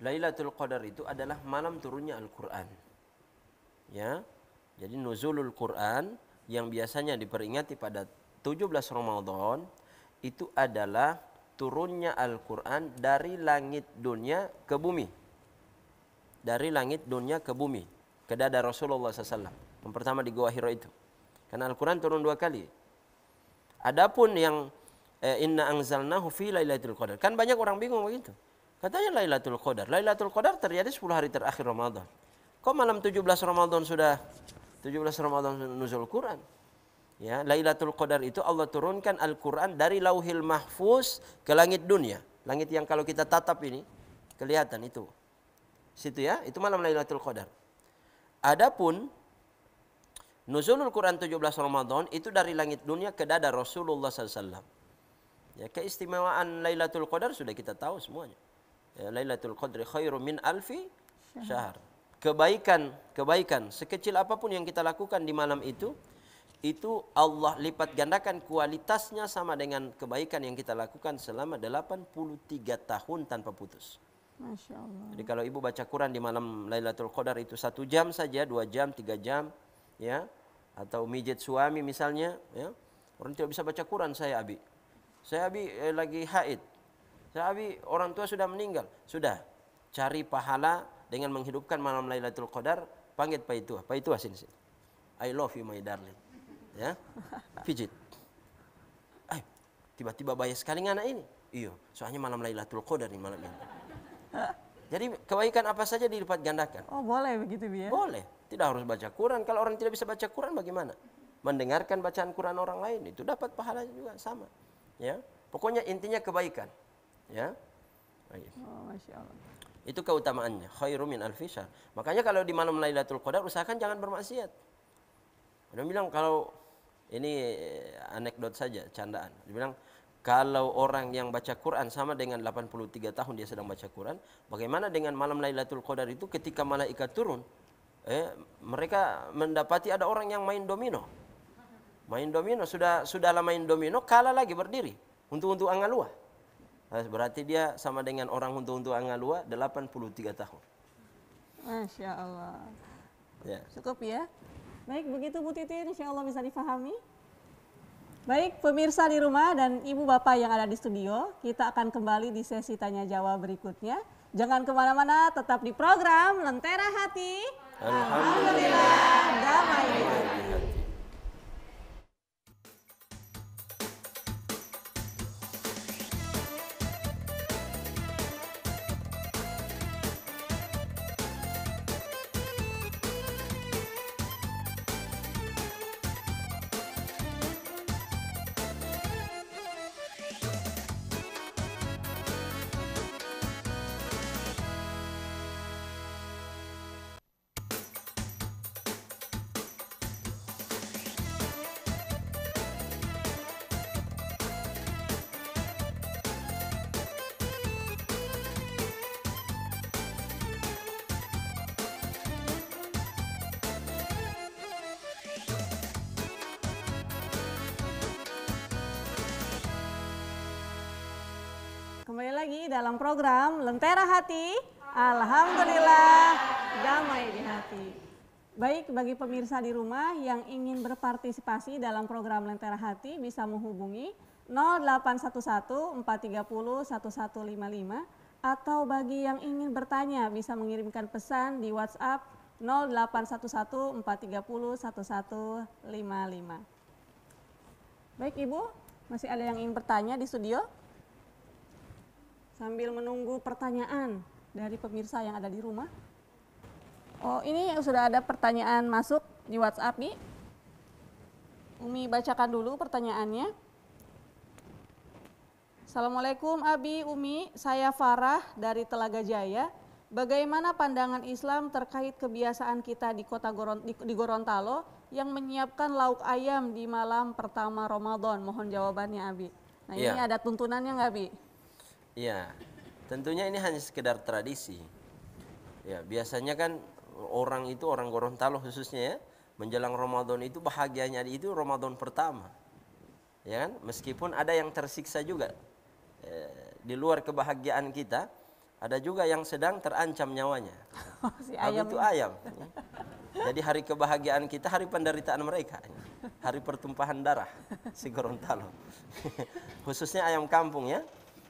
Lailatul Qadar itu adalah malam turunnya Al-Qur'an. Ya. Jadi nuzulul Quran yang biasanya diperingati pada 17 Ramadan itu adalah turunnya Al-Quran dari langit dunia ke bumi. Dari langit dunia ke bumi. Ke dada Rasulullah SAW. Yang pertama di Gua Hiro itu. Karena Al-Quran turun dua kali. Adapun yang eh, inna angzalnahu fi lailatul qadar. Kan banyak orang bingung begitu. Katanya Lailatul Qadar. Lailatul Qadar terjadi 10 hari terakhir Ramadan. Kok malam 17 Ramadan sudah 17 Ramadan nuzul Quran? Ya, Lailatul Qadar itu Allah turunkan Al-Qur'an dari Lauhil Mahfuz ke langit dunia. Langit yang kalau kita tatap ini kelihatan itu. Situ ya, itu malam Lailatul Qadar. Adapun Nuzulul Quran 17 Ramadan itu dari langit dunia ke dada Rasulullah SAW. Ya, keistimewaan Lailatul Qadar sudah kita tahu semuanya. Ya, Lailatul Qadar khairu min alfi syahr. Kebaikan, kebaikan sekecil apapun yang kita lakukan di malam itu itu Allah lipat gandakan kualitasnya sama dengan kebaikan yang kita lakukan selama 83 tahun tanpa putus. Masya Allah. Jadi kalau ibu baca Quran di malam Lailatul Qadar itu satu jam saja, dua jam, tiga jam, ya, atau mijit suami misalnya, ya, orang tidak bisa baca Quran saya abi, saya abi eh, lagi haid, saya abi orang tua sudah meninggal, sudah cari pahala dengan menghidupkan malam Lailatul Qadar, panggil Pak itu, Pak itu sini, sini. I love you my darling ya pijit eh tiba-tiba bahaya sekali anak ini iya soalnya malam Lailatul Qadar ini malam ini jadi kebaikan apa saja dilipat gandakan oh boleh begitu biar ya? boleh tidak harus baca Quran kalau orang tidak bisa baca Quran bagaimana mendengarkan bacaan Quran orang lain itu dapat pahala juga sama ya pokoknya intinya kebaikan ya Baik. Oh, Masya Allah. Itu keutamaannya. Khairu min alfisar. Makanya kalau di malam Lailatul Qadar usahakan jangan bermaksiat. Dia bilang kalau ini eh, anekdot saja, candaan. Dibilang kalau orang yang baca Quran sama dengan 83 tahun dia sedang baca Quran, bagaimana dengan malam Lailatul Qadar itu ketika malaikat turun? Eh, mereka mendapati ada orang yang main domino. Main domino sudah sudah lama main domino kalah lagi berdiri untuk untuk angalua. Eh, berarti dia sama dengan orang untuk untuk angalua 83 tahun. Masya Allah. Ya. Cukup ya. Baik, begitu Bu Titin, insya Allah bisa difahami. Baik, pemirsa di rumah dan ibu bapak yang ada di studio, kita akan kembali di sesi tanya jawab berikutnya. Jangan kemana-mana, tetap di program Lentera Hati. Alhamdulillah, damai di hati. dalam program Lentera Hati. Alhamdulillah, damai di hati. Baik, bagi pemirsa di rumah yang ingin berpartisipasi dalam program Lentera Hati bisa menghubungi 0811-430-1155 atau bagi yang ingin bertanya bisa mengirimkan pesan di WhatsApp 0811-430-1155. Baik Ibu, masih ada yang ingin bertanya di studio? sambil menunggu pertanyaan dari pemirsa yang ada di rumah. Oh, ini sudah ada pertanyaan masuk di WhatsApp nih. Umi bacakan dulu pertanyaannya. Assalamualaikum Abi, Umi, saya Farah dari Telaga Jaya. Bagaimana pandangan Islam terkait kebiasaan kita di kota Goron, di, di Gorontalo yang menyiapkan lauk ayam di malam pertama Ramadan? Mohon jawabannya Abi. Nah ya. ini iya. ada tuntunannya nggak Abi? Ya, Tentunya ini hanya sekedar tradisi. Ya, biasanya kan orang itu orang Gorontalo khususnya ya, menjelang Ramadan itu bahagianya itu Ramadan pertama. Ya kan? Meskipun ada yang tersiksa juga. Eh, di luar kebahagiaan kita, ada juga yang sedang terancam nyawanya. Oh, si nah, ayam. itu ayam. Jadi hari kebahagiaan kita hari penderitaan mereka. Hari pertumpahan darah si Gorontalo. Khususnya ayam kampung ya.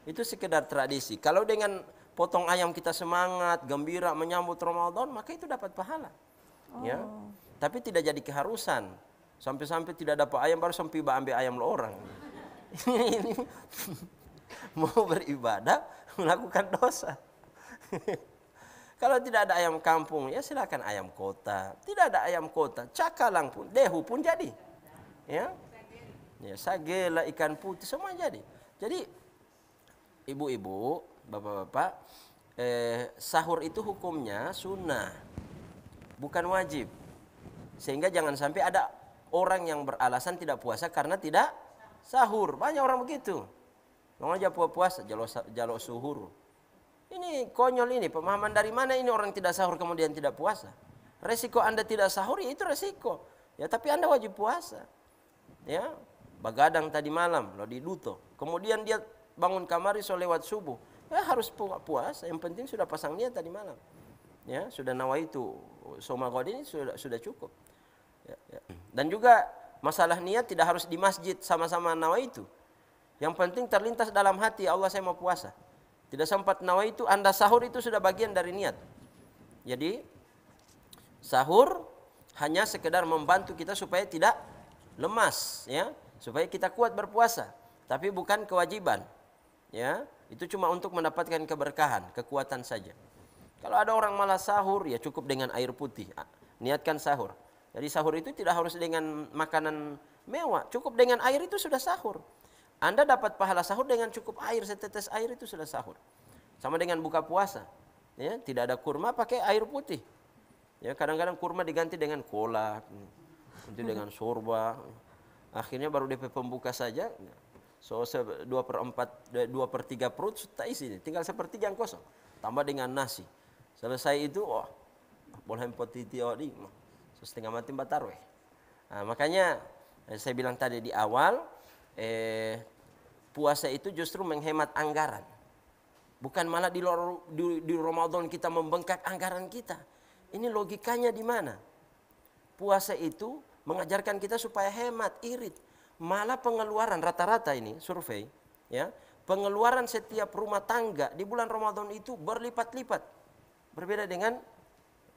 Itu sekedar tradisi. Kalau dengan potong ayam kita semangat, gembira menyambut Ramadan, maka itu dapat pahala. Ya. Oh. Ya. Tapi tidak jadi keharusan. Sampai-sampai tidak dapat ayam baru sampai ambil ayam lo orang. ini mau beribadah melakukan dosa. Kalau tidak ada ayam kampung, ya silakan ayam kota. Tidak ada ayam kota, cakalang pun, dehu pun jadi. Ya. Ya, sagela, ikan putih semua jadi. Jadi ibu-ibu, bapak-bapak, eh, sahur itu hukumnya sunnah, bukan wajib. Sehingga jangan sampai ada orang yang beralasan tidak puasa karena tidak sahur. Banyak orang begitu. Mau aja puasa, jalo, jalo suhur. Ini konyol ini, pemahaman dari mana ini orang tidak sahur kemudian tidak puasa. Resiko Anda tidak sahur ya itu resiko. Ya tapi Anda wajib puasa. Ya, bagadang tadi malam, lo di Duto. Kemudian dia bangun kamari iso lewat subuh. Ya harus puas. yang penting sudah pasang niat tadi malam. Ya, sudah itu soma ini sudah sudah cukup. Ya, ya. Dan juga masalah niat tidak harus di masjid sama-sama itu. Yang penting terlintas dalam hati Allah saya mau puasa. Tidak sempat itu, Anda sahur itu sudah bagian dari niat. Jadi sahur hanya sekedar membantu kita supaya tidak lemas ya, supaya kita kuat berpuasa, tapi bukan kewajiban ya itu cuma untuk mendapatkan keberkahan, kekuatan saja. Kalau ada orang malah sahur, ya cukup dengan air putih. Ah, niatkan sahur. Jadi sahur itu tidak harus dengan makanan mewah, cukup dengan air itu sudah sahur. Anda dapat pahala sahur dengan cukup air, setetes air itu sudah sahur. Sama dengan buka puasa. Ya, tidak ada kurma pakai air putih. Ya, kadang-kadang kurma diganti dengan kolak, nanti dengan sorba. Akhirnya baru DP pembuka saja So, 2 per 4, 2 per 3 perut sudah isi. Tinggal sepertiga yang kosong. Tambah dengan nasi. Selesai itu, oh, boleh potiti oh di. So, setengah mati batarwe. Nah, makanya eh, saya bilang tadi di awal, eh, puasa itu justru menghemat anggaran. Bukan malah di, di, di Ramadan kita membengkak anggaran kita. Ini logikanya di mana? Puasa itu mengajarkan kita supaya hemat, irit malah pengeluaran rata-rata ini survei ya pengeluaran setiap rumah tangga di bulan Ramadan itu berlipat-lipat berbeda dengan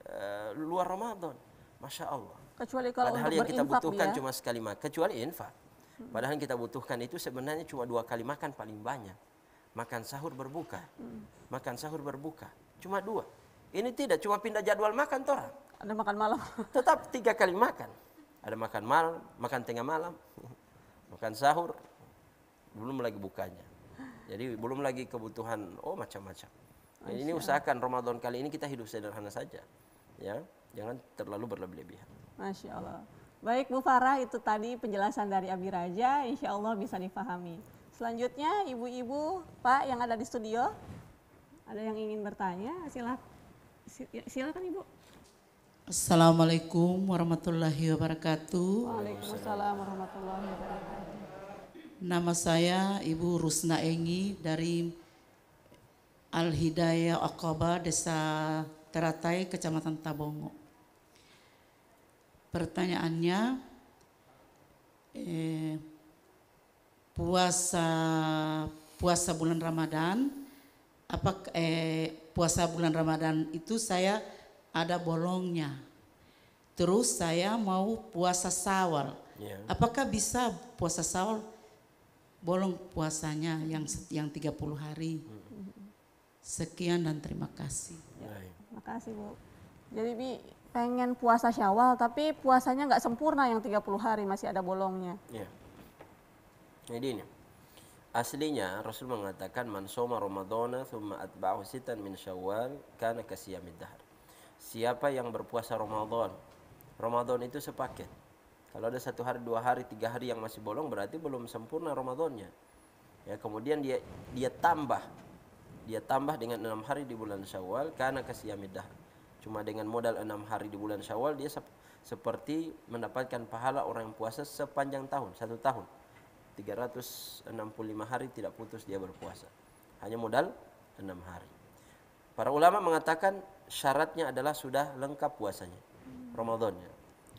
uh, luar Ramadan Masya Allah kecuali kalau padahal yang kita butuhkan ya? cuma sekali makan kecuali infak padahal yang kita butuhkan itu sebenarnya cuma dua kali makan paling banyak makan sahur berbuka hmm. makan sahur berbuka cuma dua ini tidak cuma pindah jadwal makan tora. ada makan malam tetap tiga kali makan ada makan malam makan tengah malam makan sahur belum lagi bukanya jadi belum lagi kebutuhan oh macam-macam nah, ini usahakan Ramadan kali ini kita hidup sederhana saja ya jangan terlalu berlebih-lebihan Masya Allah baik Bu Farah itu tadi penjelasan dari Abi Raja Insya Allah bisa dipahami selanjutnya ibu-ibu Pak yang ada di studio ada yang ingin bertanya silakan ya, silakan Ibu Assalamualaikum warahmatullahi wabarakatuh. Waalaikumsalam warahmatullahi wabarakatuh. Nama saya Ibu Rusna Engi dari Al Hidayah Akoba, Desa Teratai, Kecamatan Tabongo. Pertanyaannya, eh, puasa puasa bulan Ramadan, apa eh, puasa bulan Ramadan itu saya ada bolongnya. Terus saya mau puasa sawal. Yeah. Apakah bisa puasa sawal bolong puasanya yang yang 30 hari? Sekian dan terima kasih. Ya, terima kasih Bu. Jadi Bi pengen puasa syawal tapi puasanya nggak sempurna yang 30 hari masih ada bolongnya. Yeah. Jadi ini aslinya Rasul mengatakan man soma Ramadan thumma atba'ahu sitan min syawal kana kasiyamid dahar siapa yang berpuasa Ramadan. Ramadan itu sepaket. Kalau ada satu hari, dua hari, tiga hari yang masih bolong berarti belum sempurna Ramadannya. Ya, kemudian dia dia tambah dia tambah dengan enam hari di bulan Syawal karena kasiyamidah. Cuma dengan modal enam hari di bulan Syawal dia sep seperti mendapatkan pahala orang yang puasa sepanjang tahun, satu tahun. 365 hari tidak putus dia berpuasa. Hanya modal enam hari. Para ulama mengatakan syaratnya adalah sudah lengkap puasanya. Ramadannya.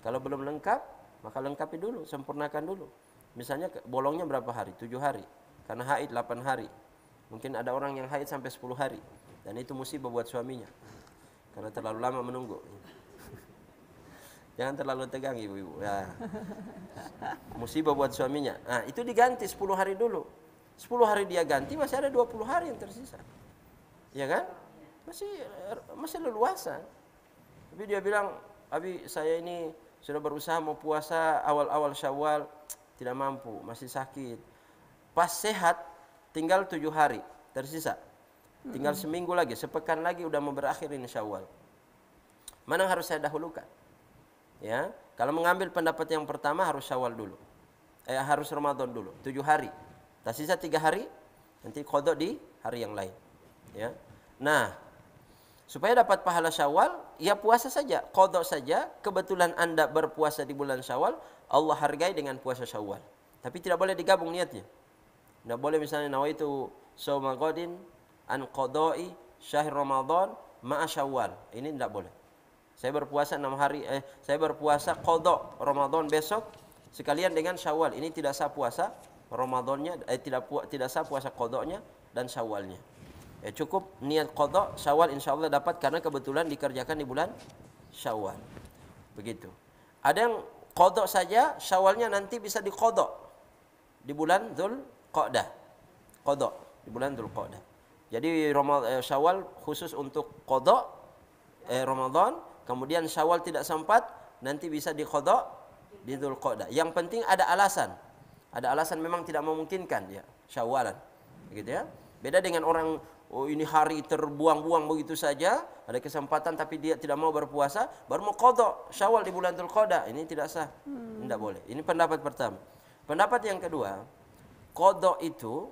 Kalau belum lengkap, maka lengkapi dulu, sempurnakan dulu. Misalnya bolongnya berapa hari? 7 hari. Karena haid 8 hari. Mungkin ada orang yang haid sampai 10 hari. Dan itu musibah buat suaminya. Karena terlalu lama menunggu. Jangan terlalu tegang ibu-ibu. Ya. Musibah buat suaminya. Nah, itu diganti 10 hari dulu. 10 hari dia ganti, masih ada 20 hari yang tersisa. Ya kan? Masih masih leluasa. Tapi dia bilang, "Abi, saya ini sudah berusaha mau puasa awal-awal Syawal, tidak mampu, masih sakit. Pas sehat tinggal tujuh hari tersisa. Tinggal hmm. seminggu lagi, sepekan lagi udah mau berakhir ini Syawal. Mana yang harus saya dahulukan?" Ya, kalau mengambil pendapat yang pertama harus Syawal dulu. Eh harus Ramadan dulu, tujuh hari. Tersisa tiga hari, nanti kodok di hari yang lain. Ya. Nah, Supaya dapat pahala Syawal, ya puasa saja, kodok saja. Kebetulan Anda berpuasa di bulan Syawal, Allah hargai dengan puasa Syawal. Tapi tidak boleh digabung niatnya. Tidak boleh misalnya nawaitu sauma godin an kodoi, syahr ramadhan ma'a Syawal. Ini tidak boleh. Saya berpuasa enam hari eh saya berpuasa kodok ramadhan besok sekalian dengan Syawal. Ini tidak sah puasa ramadhannya eh tidak tidak sah puasa kodoknya dan Syawalnya. Ya cukup niat kodok Syawal insya Allah dapat karena kebetulan dikerjakan di bulan Syawal. Begitu. Ada yang kodok saja Syawalnya nanti bisa dikodok di bulan Dzulqa'dah. kodok di bulan Dzulqa'dah. Jadi Ramadhan, eh, Syawal khusus untuk kodok eh, Ramadan, kemudian Syawal tidak sempat nanti bisa dikodok di Dzulqa'dah. Yang penting ada alasan. Ada alasan memang tidak memungkinkan ya Syawalan. Begitu ya. Beda dengan orang oh ini hari terbuang-buang begitu saja, ada kesempatan tapi dia tidak mau berpuasa, baru mau kodok syawal di bulan terkoda ini tidak sah, hmm. tidak boleh. Ini pendapat pertama. Pendapat yang kedua, kodok itu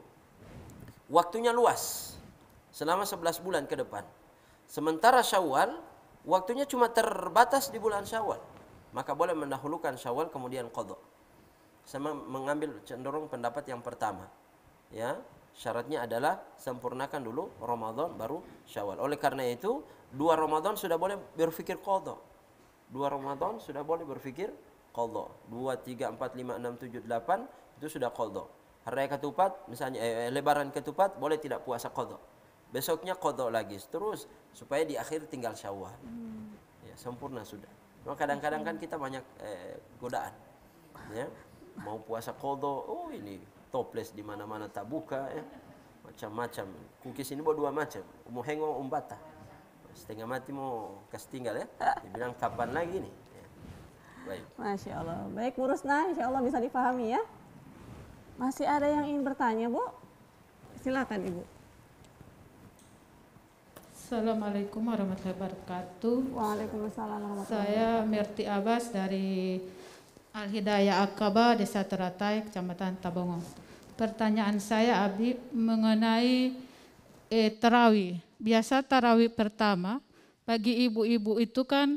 waktunya luas, selama 11 bulan ke depan. Sementara syawal, waktunya cuma terbatas di bulan syawal. Maka boleh mendahulukan syawal kemudian kodok. Sama mengambil cenderung pendapat yang pertama. Ya, syaratnya adalah sempurnakan dulu Ramadan baru Syawal. Oleh karena itu, dua Ramadan sudah boleh berpikir qadha. Dua Ramadan sudah boleh berpikir qadha. 2 3 4 5 6 7 8 itu sudah qadha. Hari raya ketupat misalnya eh, eh, lebaran ketupat boleh tidak puasa qadha. Besoknya qadha lagi terus supaya di akhir tinggal Syawal. Ya, sempurna sudah. Cuma kadang-kadang kan kita banyak eh, godaan. Ya. Mau puasa qadha, oh ini toples di mana-mana tabuka ya. Macam-macam. Kukis ini buat dua macam. Umuhengo umbata. Setengah mati mau kasih tinggal ya. Dia bilang kapan lagi nih. Ya. Baik. Masya Allah. Baik Bu Rusna, insya Allah bisa dipahami ya. Masih ada yang ingin bertanya Bu? Silakan Ibu. Assalamualaikum warahmatullahi wabarakatuh. Waalaikumsalam warahmatullahi wabarakatuh. Saya Merti Abbas dari Al Hidayah Akaba, Desa Teratai, Kecamatan Tabongong pertanyaan saya Abi mengenai eh, tarawih. Biasa tarawih pertama bagi ibu-ibu itu kan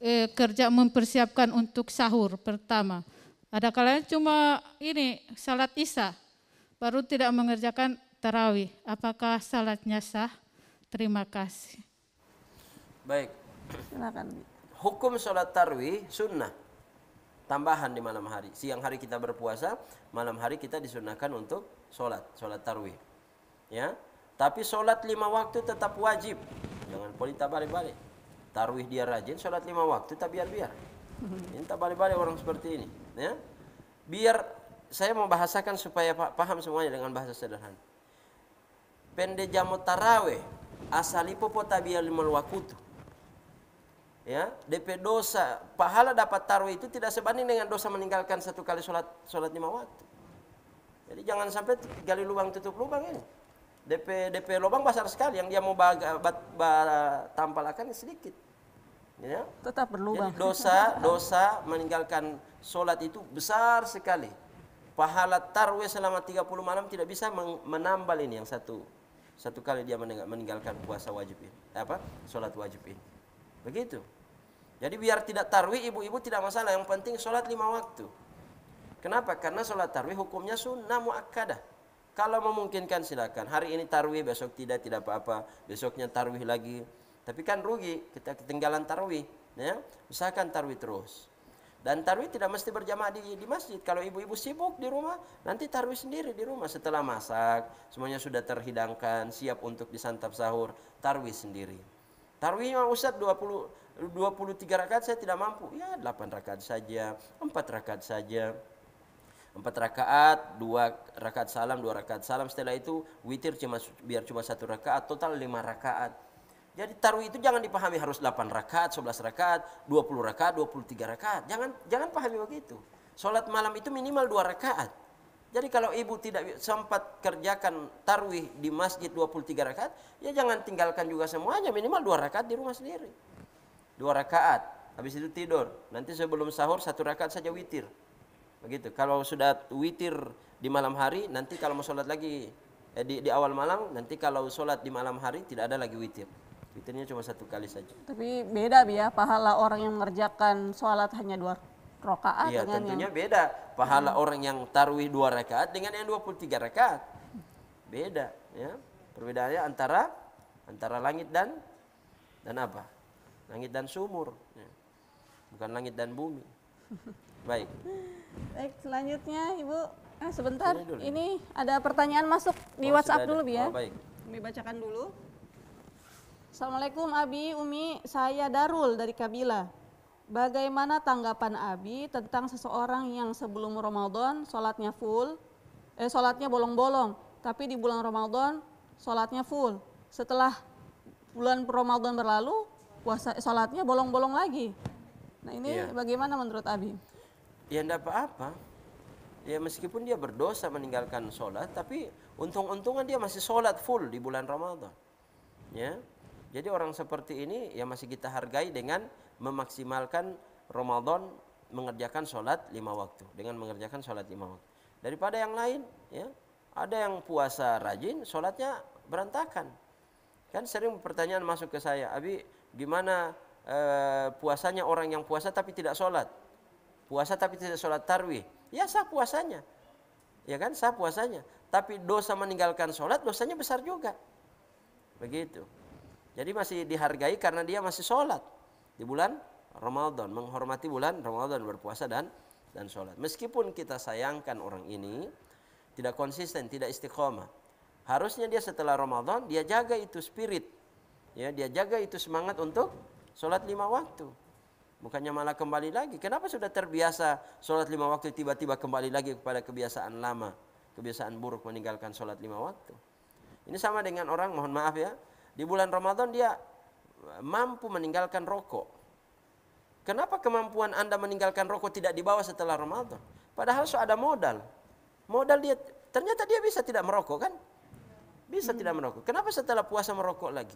eh, kerja mempersiapkan untuk sahur pertama. Ada kalian cuma ini salat isya baru tidak mengerjakan tarawih. Apakah salatnya sah? Terima kasih. Baik. Silakan. Hukum salat tarawih sunnah tambahan di malam hari. Siang hari kita berpuasa, malam hari kita disunahkan untuk sholat, sholat tarwih. Ya, tapi sholat lima waktu tetap wajib. Jangan polita balik-balik. Tarwih dia rajin, sholat lima waktu tak biar-biar. Ini tak balik-balik orang seperti ini. Ya, biar saya mau bahasakan supaya paham semuanya dengan bahasa sederhana. Pendejamu jamu taraweh asalipo potabial lima wakut ya DP dosa pahala dapat taruh itu tidak sebanding dengan dosa meninggalkan satu kali sholat sholat lima waktu jadi jangan sampai gali lubang tutup lubang ini DP DP lubang besar sekali yang dia mau baga, bat, bat, tampalakan sedikit ya tetap berlubang Jadi dosa dosa meninggalkan sholat itu besar sekali pahala tarwih selama 30 malam tidak bisa menambal ini yang satu satu kali dia meninggalkan puasa wajib ini apa sholat wajib ini Begitu. Jadi biar tidak tarwi ibu-ibu tidak masalah. Yang penting sholat lima waktu. Kenapa? Karena sholat tarwi hukumnya sunnah muakkadah. Kalau memungkinkan silakan. Hari ini tarwi, besok tidak, tidak apa-apa. Besoknya tarwi lagi. Tapi kan rugi, kita ketinggalan tarwi. Ya? Usahakan tarwih terus. Dan tarwi tidak mesti berjamaah di, di masjid. Kalau ibu-ibu sibuk di rumah, nanti tarwi sendiri di rumah. Setelah masak, semuanya sudah terhidangkan, siap untuk disantap sahur, Tarwi sendiri. Tarawihnya Ustaz 20 23 rakaat saya tidak mampu. Ya 8 rakaat saja, 4 rakaat saja. 4 rakaat, 2 rakaat salam, 2 rakaat salam. Setelah itu witir cuma biar cuma 1 rakaat, total 5 rakaat. Jadi tarwih itu jangan dipahami harus 8 rakaat, 11 rakaat, 20 rakaat, 23 rakaat. Jangan jangan pahami begitu. Salat malam itu minimal 2 rakaat. Jadi kalau ibu tidak sempat kerjakan tarwih di masjid 23 rakaat, ya jangan tinggalkan juga semuanya, minimal dua rakaat di rumah sendiri. Dua rakaat, habis itu tidur. Nanti sebelum sahur satu rakaat saja witir. Begitu. Kalau sudah witir di malam hari, nanti kalau mau sholat lagi eh, di, di awal malam, nanti kalau sholat di malam hari tidak ada lagi witir. Witirnya cuma satu kali saja. Tapi beda ya pahala orang yang mengerjakan sholat hanya dua Rakaat, ya, dengan tentunya yang... beda pahala hmm. orang yang tarwih dua rakaat dengan yang 23 rakaat beda ya perbedaannya antara antara langit dan dan apa langit dan sumur ya. bukan langit dan bumi baik baik selanjutnya ibu eh, sebentar dulu. ini ada pertanyaan masuk oh, di oh, WhatsApp dulu ya oh, baik kami bacakan dulu Assalamualaikum Abi Umi saya Darul dari Kabila Bagaimana tanggapan Abi tentang seseorang yang sebelum Ramadan sholatnya full, eh sholatnya bolong-bolong, tapi di bulan Ramadan sholatnya full. Setelah bulan Ramadan berlalu, puasa eh, sholatnya bolong-bolong lagi. Nah ini ya. bagaimana menurut Abi? Ya tidak apa-apa. Ya meskipun dia berdosa meninggalkan sholat, tapi untung-untungan dia masih sholat full di bulan Ramadan. Ya, jadi orang seperti ini ya masih kita hargai dengan memaksimalkan Ramadan mengerjakan sholat lima waktu dengan mengerjakan sholat lima waktu daripada yang lain ya ada yang puasa rajin sholatnya berantakan kan sering pertanyaan masuk ke saya Abi gimana e, puasanya orang yang puasa tapi tidak sholat puasa tapi tidak sholat tarwih ya sah puasanya ya kan sah puasanya tapi dosa meninggalkan sholat dosanya besar juga begitu jadi masih dihargai karena dia masih sholat di bulan Ramadan, menghormati bulan Ramadan berpuasa dan dan sholat. Meskipun kita sayangkan orang ini, tidak konsisten, tidak istiqomah. Harusnya dia setelah Ramadan, dia jaga itu spirit. ya Dia jaga itu semangat untuk sholat lima waktu. Bukannya malah kembali lagi. Kenapa sudah terbiasa sholat lima waktu tiba-tiba kembali lagi kepada kebiasaan lama. Kebiasaan buruk meninggalkan sholat lima waktu. Ini sama dengan orang, mohon maaf ya. Di bulan Ramadan dia mampu meninggalkan rokok. Kenapa kemampuan Anda meninggalkan rokok tidak dibawa setelah Ramadan? Padahal so ada modal. Modal dia ternyata dia bisa tidak merokok kan? Bisa hmm. tidak merokok. Kenapa setelah puasa merokok lagi?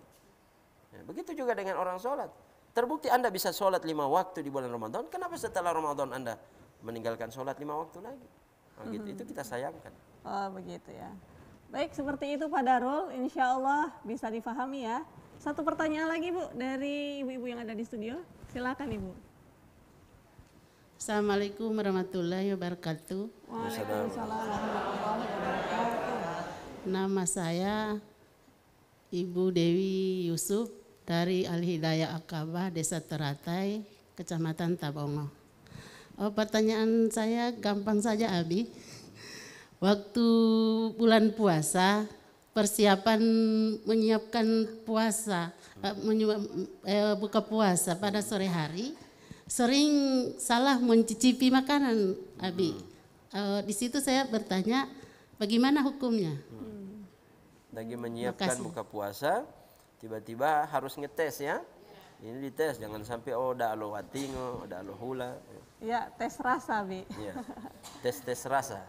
Ya, begitu juga dengan orang sholat. Terbukti Anda bisa sholat lima waktu di bulan Ramadan. Kenapa setelah Ramadan Anda meninggalkan sholat lima waktu lagi? Nah, gitu. Hmm. Itu kita sayangkan. Oh, begitu ya. Baik, seperti itu Pak Darul. Insya Allah bisa difahami ya. Satu pertanyaan lagi Bu dari ibu-ibu yang ada di studio. Silakan Ibu. Assalamualaikum warahmatullahi wabarakatuh. Waalaikumsalam warahmatullahi wabarakatuh. Nama saya Ibu Dewi Yusuf dari Al Hidayah Akabah, Desa Teratai, Kecamatan Tabongo. Oh, pertanyaan saya gampang saja Abi. Waktu bulan puasa, persiapan menyiapkan puasa, eh, eh, buka puasa pada sore hari, sering salah mencicipi makanan, Abi. Eh, di situ saya bertanya, bagaimana hukumnya? Hmm. Lagi menyiapkan Makasih. buka puasa, tiba-tiba harus ngetes ya. Ini dites, jangan sampai oh udah lo watingo, udah lo hula. Ya, tes rasa, abi Ya. Tes-tes rasa.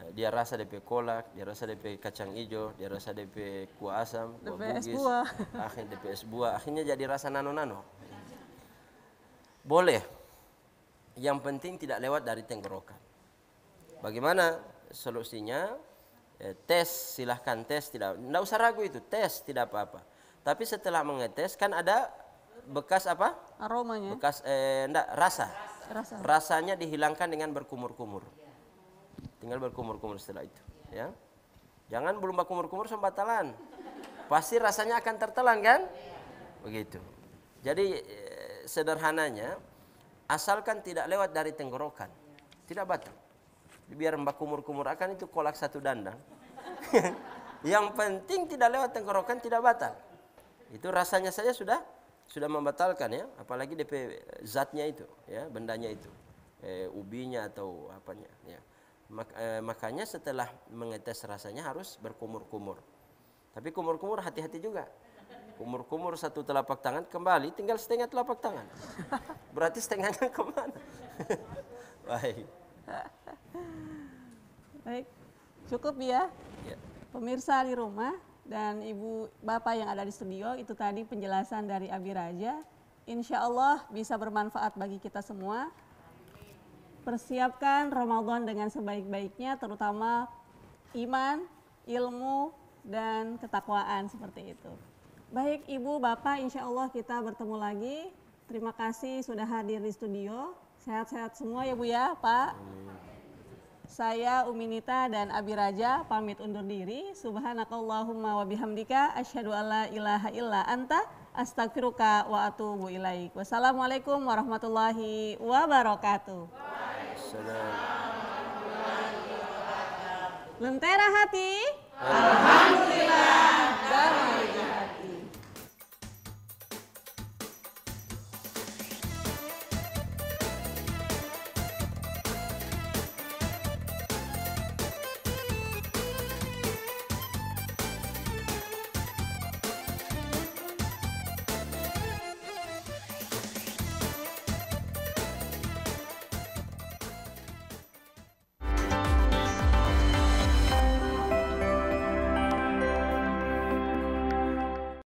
Eh, dia rasa DP kolak, dia rasa DP kacang hijau, dia rasa DP kuah asam, kuah bugis, buah. akhirnya DP es buah, akhirnya jadi rasa nano-nano. Boleh. Yang penting tidak lewat dari tenggorokan. Bagaimana solusinya? Eh, tes, silahkan tes, tidak, tidak usah ragu itu, tes tidak apa-apa. Tapi setelah mengetes kan ada bekas apa? Aromanya. Bekas eh, enggak, rasa. rasa. Rasanya dihilangkan dengan berkumur-kumur tinggal berkumur-kumur setelah itu ya jangan belum berkumur-kumur sembatalan pasti rasanya akan tertelan kan begitu jadi eh, sederhananya asalkan tidak lewat dari tenggorokan tidak batal biar mbak kumur-kumur akan itu kolak satu dandang yang penting tidak lewat tenggorokan tidak batal itu rasanya saja sudah sudah membatalkan ya apalagi DP eh, zatnya itu ya bendanya itu eh, ubinya atau apanya ya Mak, e, makanya setelah mengetes rasanya harus berkumur-kumur. Tapi kumur-kumur hati-hati juga. Kumur-kumur satu telapak tangan kembali tinggal setengah telapak tangan. Berarti setengahnya kemana? Baik. Baik. Cukup ya. ya. Pemirsa di rumah dan ibu bapak yang ada di studio itu tadi penjelasan dari Abi Raja. Insya Allah bisa bermanfaat bagi kita semua. Persiapkan Ramadan dengan sebaik-baiknya, terutama iman, ilmu, dan ketakwaan seperti itu. Baik Ibu, Bapak, insya Allah kita bertemu lagi. Terima kasih sudah hadir di studio. Sehat-sehat semua ya Bu ya, Pak. Saya Uminita dan Abi Raja pamit undur diri. Subhanakallahumma wa bihamdika asyhadu alla ilaha illa anta astagfiruka wa ilaik. Wassalamualaikum warahmatullahi wabarakatuh. Lentera hati. Alhamdulillah.